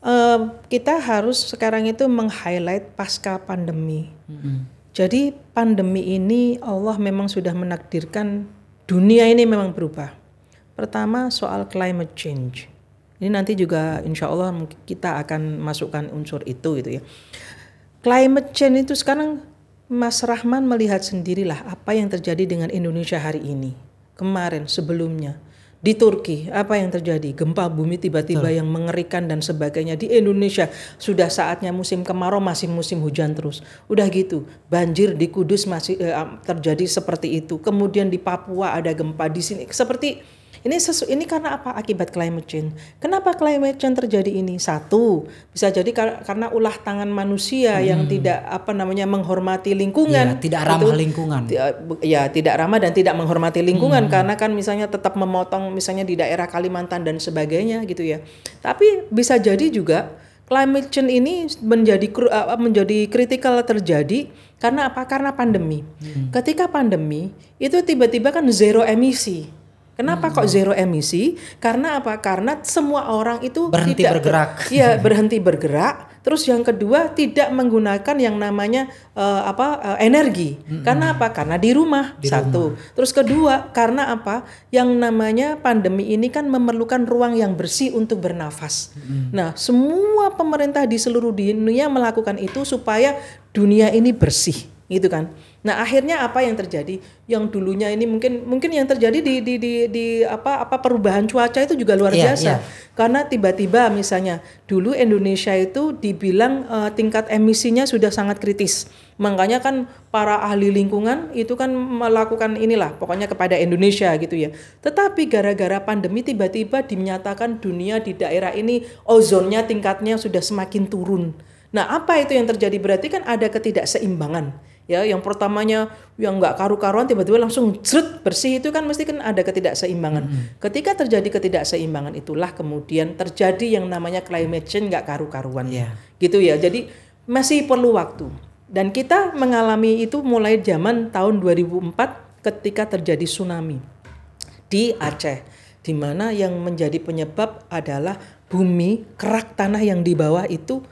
uh, kita harus sekarang itu meng-highlight pasca pandemi. Mm -hmm. Jadi pandemi ini Allah memang sudah menakdirkan dunia ini memang berubah. Pertama soal climate change. Ini nanti juga insya Allah kita akan masukkan unsur itu gitu ya. Climate change itu sekarang Mas Rahman melihat sendirilah apa yang terjadi dengan Indonesia hari ini, kemarin, sebelumnya di Turki apa yang terjadi gempa bumi tiba-tiba yang mengerikan dan sebagainya di Indonesia sudah saatnya musim kemarau masih musim hujan terus udah gitu banjir di Kudus masih eh, terjadi seperti itu kemudian di Papua ada gempa di sini seperti ini sesu, ini karena apa? Akibat climate change. Kenapa climate change terjadi ini? Satu, bisa jadi kar karena ulah tangan manusia hmm. yang tidak apa namanya menghormati lingkungan. Ya, tidak ramah itu, lingkungan. Ya, ya, tidak ramah dan tidak menghormati lingkungan hmm. karena kan misalnya tetap memotong misalnya di daerah Kalimantan dan sebagainya gitu ya. Tapi bisa jadi juga climate change ini menjadi menjadi kritikal terjadi karena apa? Karena pandemi. Hmm. Ketika pandemi itu tiba-tiba kan zero emisi. Kenapa hmm. kok zero emisi? Karena apa? Karena semua orang itu berhenti tidak bergerak. [LAUGHS] Iya, berhenti bergerak. Terus yang kedua tidak menggunakan yang namanya uh, apa uh, energi. Hmm. Karena apa? Karena di rumah di satu. Rumah. Terus kedua karena apa? Yang namanya pandemi ini kan memerlukan ruang yang bersih untuk bernafas. Hmm. Nah, semua pemerintah di seluruh dunia melakukan itu supaya dunia ini bersih, gitu kan? Nah, akhirnya apa yang terjadi? Yang dulunya ini mungkin mungkin yang terjadi di di di, di apa apa perubahan cuaca itu juga luar yeah, biasa. Yeah. Karena tiba-tiba misalnya dulu Indonesia itu dibilang uh, tingkat emisinya sudah sangat kritis. Makanya kan para ahli lingkungan itu kan melakukan inilah pokoknya kepada Indonesia gitu ya. Tetapi gara-gara pandemi tiba-tiba dinyatakan dunia di daerah ini ozonnya tingkatnya sudah semakin turun. Nah, apa itu yang terjadi? Berarti kan ada ketidakseimbangan ya yang pertamanya yang nggak karu-karuan tiba-tiba langsung jret bersih itu kan mesti kan ada ketidakseimbangan mm -hmm. ketika terjadi ketidakseimbangan itulah kemudian terjadi yang namanya climate change nggak karu-karuan yeah. gitu ya jadi masih perlu waktu dan kita mengalami itu mulai zaman tahun 2004 ketika terjadi tsunami di Aceh di mana yang menjadi penyebab adalah bumi kerak tanah yang di bawah itu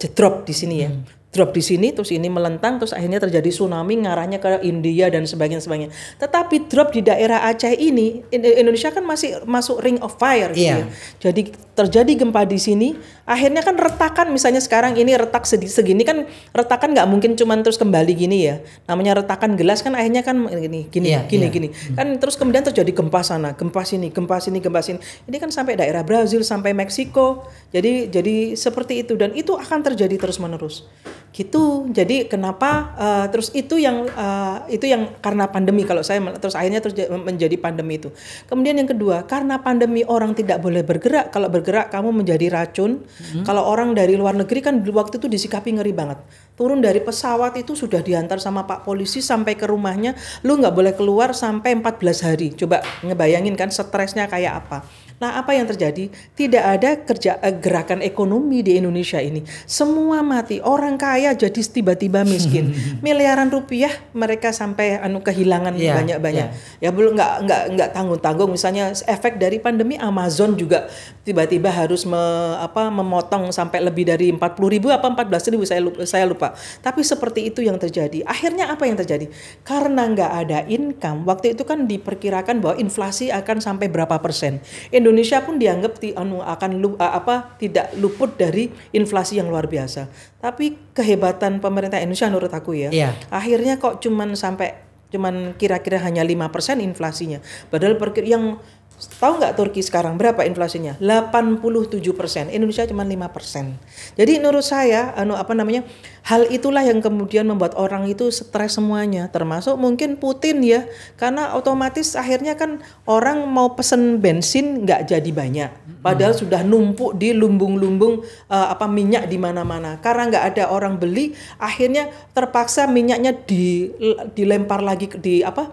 jedrop di sini ya. Hmm drop di sini terus ini melentang terus akhirnya terjadi tsunami ngarahnya ke India dan sebagainya sebagainya. Tetapi drop di daerah Aceh ini Indonesia kan masih masuk ring of fire yeah. gitu. Iya. Ya. Jadi terjadi gempa di sini, akhirnya kan retakan misalnya sekarang ini retak segini kan retakan nggak mungkin cuman terus kembali gini ya. Namanya retakan gelas kan akhirnya kan gini iya, gini yeah, gini yeah. gini. Kan terus kemudian terjadi gempa sana, gempa sini, gempa sini, gempa sini. Ini kan sampai daerah Brazil, sampai Meksiko. Jadi jadi seperti itu dan itu akan terjadi terus-menerus. Gitu. Jadi kenapa uh, terus itu yang uh, itu yang karena pandemi kalau saya terus akhirnya terus menjadi pandemi itu. Kemudian yang kedua, karena pandemi orang tidak boleh bergerak kalau bergerak bergerak kamu menjadi racun. Hmm. Kalau orang dari luar negeri kan waktu itu disikapi ngeri banget. Turun dari pesawat itu sudah diantar sama Pak polisi sampai ke rumahnya, lu nggak boleh keluar sampai 14 hari. Coba ngebayangin kan stresnya kayak apa. Nah, apa yang terjadi? Tidak ada kerja eh, gerakan ekonomi di Indonesia ini. Semua mati. Orang kaya jadi tiba-tiba miskin. [LAUGHS] Miliaran rupiah mereka sampai anu kehilangan iya, banyak-banyak. Yeah, yeah. Ya belum nggak nggak nggak tanggung-tanggung. Misalnya efek dari pandemi Amazon juga tiba-tiba harus me, apa memotong sampai lebih dari 40 ribu apa 14 ribu saya lupa, saya lupa. Tapi seperti itu yang terjadi. Akhirnya apa yang terjadi? Karena nggak ada income. Waktu itu kan diperkirakan bahwa inflasi akan sampai berapa persen. In Indonesia pun dianggap ti, anu, akan lu, apa tidak luput dari inflasi yang luar biasa. Tapi kehebatan pemerintah Indonesia menurut aku ya, ya. akhirnya kok cuman sampai cuman kira-kira hanya lima persen inflasinya. Padahal yang Tahu nggak Turki sekarang berapa inflasinya? 87 persen. Indonesia cuma 5 persen. Jadi menurut saya, anu apa namanya, hal itulah yang kemudian membuat orang itu stres semuanya, termasuk mungkin Putin ya, karena otomatis akhirnya kan orang mau pesen bensin nggak jadi banyak, padahal hmm. sudah numpuk di lumbung-lumbung uh, apa minyak di mana-mana. Karena nggak ada orang beli, akhirnya terpaksa minyaknya di dilempar lagi di apa?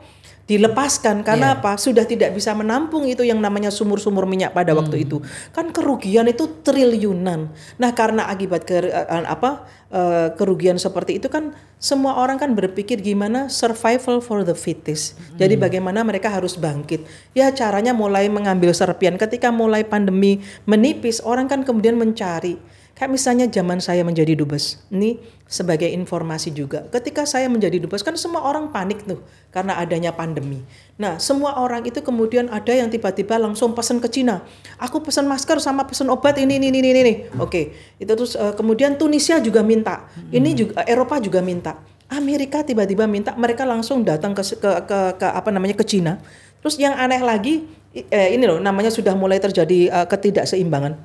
dilepaskan karena yeah. apa? Sudah tidak bisa menampung itu yang namanya sumur-sumur minyak pada hmm. waktu itu. Kan kerugian itu triliunan. Nah, karena akibat ke, eh, apa eh, kerugian seperti itu kan semua orang kan berpikir gimana survival for the fittest. Hmm. Jadi bagaimana mereka harus bangkit. Ya caranya mulai mengambil serpian ketika mulai pandemi menipis orang kan kemudian mencari Kayak misalnya zaman saya menjadi dubes, ini sebagai informasi juga. Ketika saya menjadi dubes kan semua orang panik tuh karena adanya pandemi. Nah, semua orang itu kemudian ada yang tiba-tiba langsung pesan ke Cina. Aku pesan masker sama pesan obat ini ini ini ini. ini. Oke, okay. itu terus uh, kemudian Tunisia juga minta. Ini hmm. juga Eropa juga minta. Amerika tiba-tiba minta mereka langsung datang ke, ke ke ke apa namanya ke Cina. Terus yang aneh lagi eh, ini loh namanya sudah mulai terjadi uh, ketidakseimbangan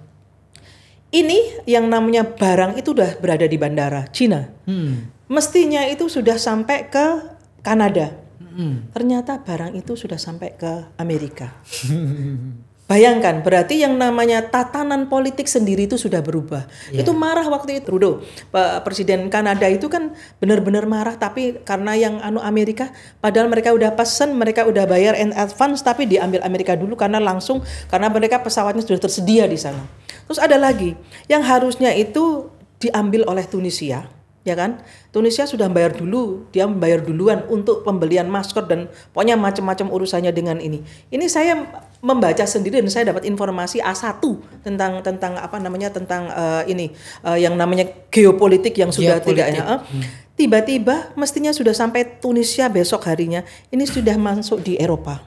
ini yang namanya barang itu sudah berada di bandara Cina. Hmm. Mestinya itu sudah sampai ke Kanada. Hmm. Ternyata barang itu sudah sampai ke Amerika. [LAUGHS] Bayangkan, berarti yang namanya tatanan politik sendiri itu sudah berubah. Yeah. Itu marah waktu itu Trudeau, Presiden Kanada itu kan benar-benar marah, tapi karena yang anu Amerika, padahal mereka udah pesen, mereka udah bayar in advance, tapi diambil Amerika dulu karena langsung, karena mereka pesawatnya sudah tersedia di sana. Terus ada lagi, yang harusnya itu diambil oleh Tunisia, ya kan? Tunisia sudah bayar dulu, dia membayar duluan untuk pembelian masker dan pokoknya macam-macam urusannya dengan ini. Ini saya membaca sendiri dan saya dapat informasi A1 tentang tentang apa namanya tentang uh, ini uh, yang namanya geopolitik yang sudah geopolitik. tidak ya. Eh. Hmm tiba-tiba mestinya sudah sampai Tunisia besok harinya ini sudah masuk di Eropa.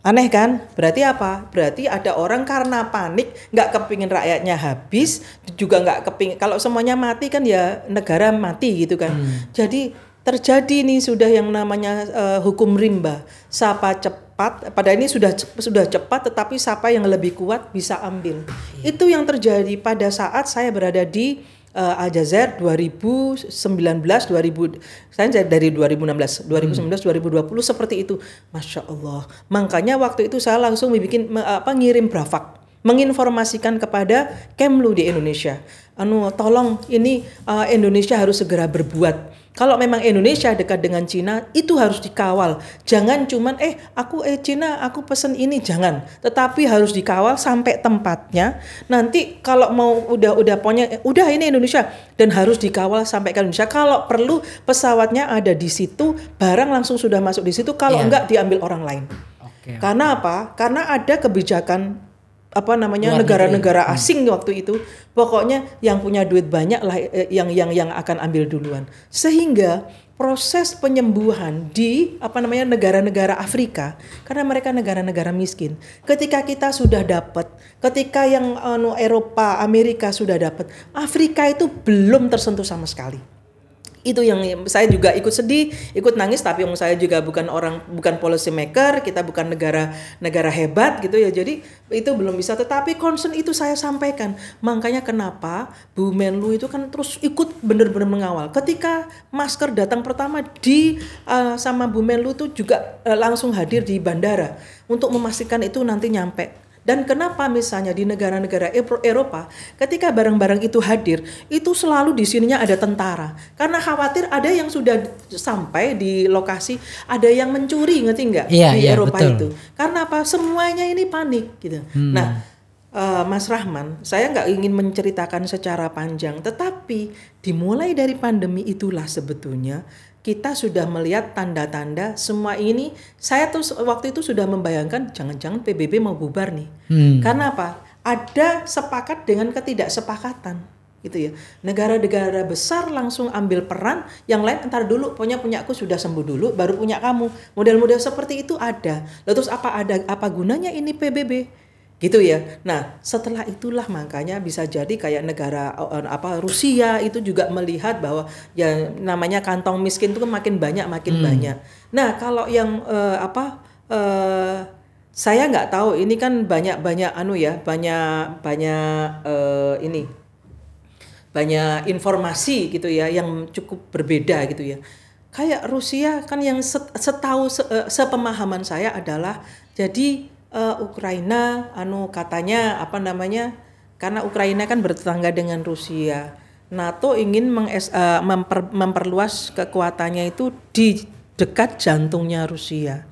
Aneh kan? Berarti apa? Berarti ada orang karena panik, nggak kepingin rakyatnya habis, juga nggak kepingin. Kalau semuanya mati kan ya negara mati gitu kan. Hmm. Jadi terjadi nih sudah yang namanya uh, hukum rimba, sapa cepat cepat, pada ini sudah sudah cepat, tetapi siapa yang lebih kuat bisa ambil. Iya. Itu yang terjadi pada saat saya berada di uh, Aljazair 2019 2000 saya dari 2016 2019 hmm. 2020 seperti itu Masya Allah makanya waktu itu saya langsung bikin apa ngirim brafak menginformasikan kepada Kemlu di Indonesia. Anu tolong ini uh, Indonesia harus segera berbuat. Kalau memang Indonesia dekat dengan Cina itu harus dikawal. Jangan cuman eh aku eh Cina aku pesen ini jangan. Tetapi harus dikawal sampai tempatnya. Nanti kalau mau udah udah punya eh, udah ini Indonesia dan harus dikawal sampai ke Indonesia. Kalau perlu pesawatnya ada di situ, barang langsung sudah masuk di situ. Kalau yeah. enggak diambil orang lain. Okay, Karena apa? Karena ada kebijakan apa namanya negara-negara hmm. asing hmm. waktu itu pokoknya yang punya duit banyak lah eh, yang yang yang akan ambil duluan sehingga proses penyembuhan di apa namanya negara-negara Afrika karena mereka negara-negara miskin ketika kita sudah dapat ketika yang anu Eropa Amerika sudah dapat Afrika itu belum tersentuh sama sekali itu yang saya juga ikut sedih, ikut nangis tapi yang saya juga bukan orang bukan policy maker, kita bukan negara negara hebat gitu ya. Jadi itu belum bisa tetapi concern itu saya sampaikan. Makanya kenapa Bu Menlu itu kan terus ikut benar-benar mengawal. Ketika masker datang pertama di uh, sama Bu Menlu itu juga uh, langsung hadir di bandara untuk memastikan itu nanti nyampe dan kenapa misalnya di negara-negara Eropa ketika barang-barang itu hadir, itu selalu di sininya ada tentara. Karena khawatir ada yang sudah sampai di lokasi, ada yang mencuri, ngerti nggak? Iya, di iya, Eropa betul. itu. Karena apa? Semuanya ini panik gitu. Hmm. Nah, uh, Mas Rahman, saya nggak ingin menceritakan secara panjang, tetapi dimulai dari pandemi itulah sebetulnya kita sudah melihat tanda-tanda semua ini. Saya tuh waktu itu sudah membayangkan jangan-jangan PBB mau bubar nih. Hmm. Karena apa? Ada sepakat dengan ketidaksepakatan gitu ya. Negara-negara besar langsung ambil peran, yang lain entar dulu, punya punya aku sudah sembuh dulu, baru punya kamu. Model-model seperti itu ada. Lalu terus apa ada apa gunanya ini PBB? gitu ya. Nah, setelah itulah makanya bisa jadi kayak negara eh, eh, apa Rusia itu juga melihat bahwa ya namanya kantong miskin itu kan makin banyak makin hmm. banyak. Nah, kalau yang uh, apa uh, saya nggak tahu ini kan banyak-banyak anu ya, banyak banyak uh, ini banyak informasi gitu ya yang cukup berbeda gitu ya. Kayak Rusia kan yang setahu se, sepemahaman saya adalah jadi uh, Ukraina anu katanya apa namanya karena Ukraina kan bertetangga dengan Rusia. NATO ingin meng uh, memper, memperluas kekuatannya itu di dekat jantungnya Rusia.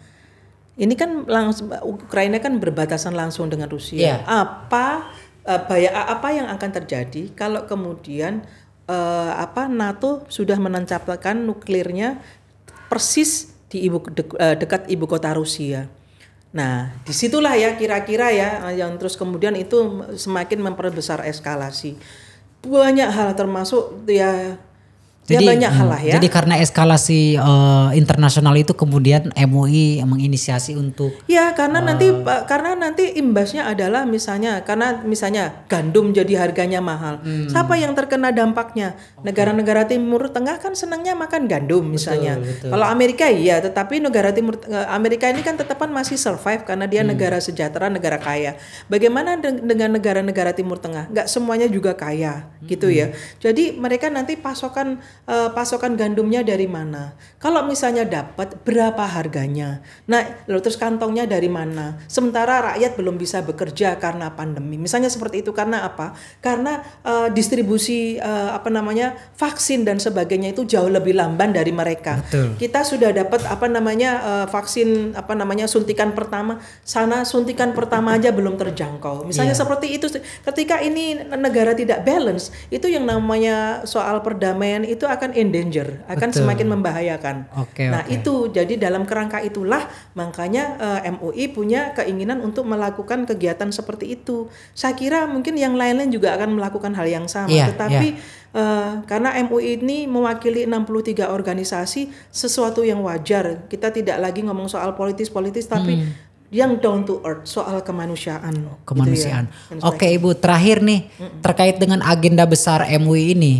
Ini kan langsung Ukraina kan berbatasan langsung dengan Rusia. Yeah. Apa uh, eh, bayar apa yang akan terjadi kalau kemudian uh, apa NATO sudah menancapkan nuklirnya persis di ibu de, dekat ibu kota Rusia? Nah, disitulah ya kira-kira ya eh, yang terus kemudian itu semakin memperbesar eskalasi. Banyak hal termasuk ya jadi banyak hal lah hmm, ya. Jadi karena eskalasi uh, internasional itu kemudian MUI e menginisiasi untuk Ya, karena uh, nanti eh, karena nanti imbasnya adalah misalnya karena misalnya gandum jadi harganya mahal. Hmm. Siapa yang terkena dampaknya? Negara-negara okay. timur tengah kan senangnya makan gandum misalnya. Betul, Kalau Amerika iya, tetapi negara timur eh, Amerika ini kan tetapan masih survive karena dia hmm. negara sejahtera, negara kaya. Bagaimana dengan negara-negara timur tengah? Enggak semuanya juga kaya hmm. gitu ya. Jadi mereka nanti pasokan Eh, pasokan gandumnya dari mana? Kalau misalnya dapat berapa harganya? Nah, lalu terus kantongnya dari mana? Sementara rakyat belum bisa bekerja karena pandemi. Misalnya seperti itu karena apa? Karena uh, distribusi uh, apa namanya vaksin dan sebagainya itu jauh lebih lamban dari mereka. Betul. Kita sudah dapat apa namanya uh, vaksin apa namanya suntikan pertama, sana suntikan pertama aja belum terjangkau. Misalnya yeah. seperti itu. Ketika ini negara tidak balance, itu yang namanya soal perdamaian itu akan endanger, akan Betul. semakin membahayakan. Okay, nah, okay. itu jadi dalam kerangka itulah makanya uh, eh, MUI punya keinginan untuk melakukan kegiatan seperti itu. Saya kira mungkin yang lain-lain juga akan melakukan hal yang sama, yeah, tetapi yeah. Iya. Uh, karena MUI ini mewakili 63 organisasi, sesuatu yang wajar. Kita tidak lagi ngomong soal politis-politis, tapi hmm. yang down to earth soal kemanusiaan. Kemanusiaan. Gitu ya. Oke, Ibu, terakhir nih terkait dengan agenda besar MUI ini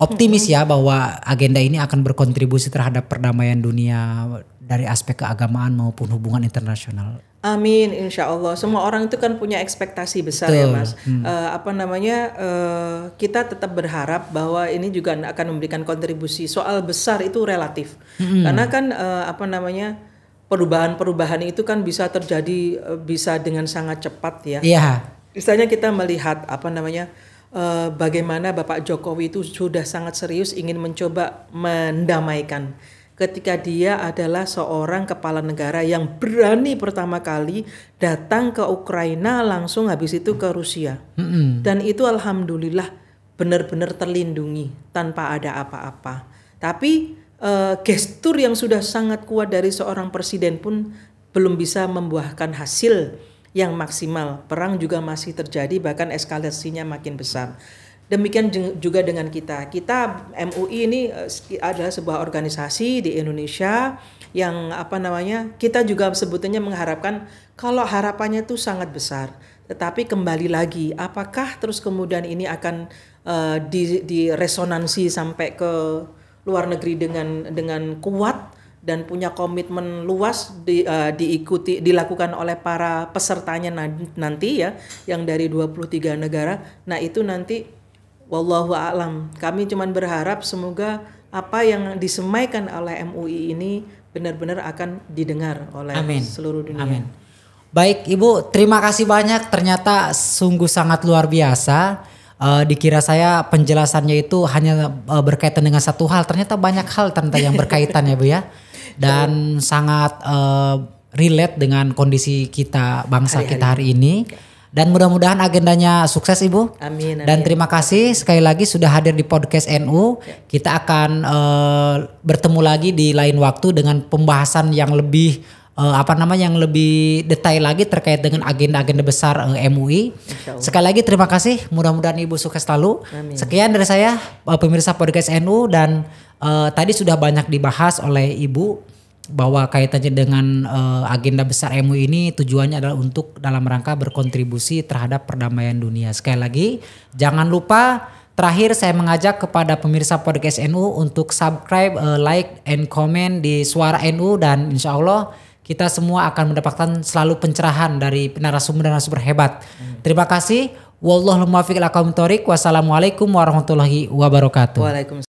optimis ya bahwa agenda ini akan berkontribusi terhadap perdamaian dunia dari aspek keagamaan maupun hubungan internasional. Amin, insya Allah. Semua orang itu kan punya ekspektasi besar ya, Betul. ya, Mas. Hmm. Uh, apa namanya? Uh, kita tetap berharap bahwa ini juga akan memberikan kontribusi. Soal besar itu relatif, hmm. karena kan uh, apa namanya? Perubahan-perubahan itu kan bisa terjadi uh, bisa dengan sangat cepat ya. Iya. Misalnya kita melihat apa namanya? Eh, bagaimana Bapak Jokowi itu sudah sangat serius ingin mencoba mendamaikan ketika dia adalah seorang kepala negara yang berani pertama kali datang ke Ukraina langsung habis itu ke Rusia dan itu alhamdulillah benar-benar terlindungi tanpa ada apa-apa tapi uh, gestur yang sudah sangat kuat dari seorang presiden pun belum bisa membuahkan hasil yang maksimal. Perang juga masih terjadi bahkan eskalasinya makin besar. Demikian juga dengan kita. Kita MUI ini eh, adalah sebuah organisasi di Indonesia yang apa namanya? Kita juga sebetulnya mengharapkan kalau harapannya itu sangat besar. Tetapi kembali lagi, apakah terus kemudian ini akan uh, di, resonansi sampai ke luar negeri dengan dengan kuat dan punya komitmen luas di, uh, diikuti dilakukan oleh para pesertanya nanti ya yang dari 23 negara. Nah, itu nanti wallahu alam. Kami cuman berharap semoga apa yang disemaikan oleh MUI ini benar-benar akan didengar oleh Amin. seluruh dunia. Amin. Baik, Ibu, terima kasih banyak. Ternyata sungguh sangat luar biasa uh, dikira saya penjelasannya itu hanya uh, berkaitan dengan satu hal ternyata banyak hal tentang yang berkaitan ya bu ya dan sangat uh, relate dengan kondisi kita bangsa hari, kita hari ini. Dan mudah-mudahan agendanya sukses Ibu. Amin, amin. Dan terima kasih sekali lagi sudah hadir di podcast NU. Ya. Kita akan uh, bertemu lagi di lain waktu dengan pembahasan yang lebih uh, apa namanya yang lebih detail lagi terkait dengan agenda-agenda besar uh, eh, MUI. Sekali lagi terima kasih, mudah-mudahan Ibu sukses selalu. Amin. Sekian dari saya uh, pemirsa podcast NU dan uh, tadi sudah banyak dibahas oleh Ibu bahwa kaitannya dengan uh, agenda besar MUI ini tujuannya adalah untuk dalam rangka berkontribusi terhadap perdamaian dunia. Sekali lagi, jangan lupa Terakhir saya mengajak kepada pemirsa podcast NU untuk subscribe, like, and comment di Suara NU dan insya Allah kita semua akan mendapatkan selalu pencerahan dari narasumber dan narasumber hebat. Hmm. Terima kasih. Wallahul muwaffiq ila Wassalamualaikum warahmatullahi wabarakatuh. Waalaikumsalam.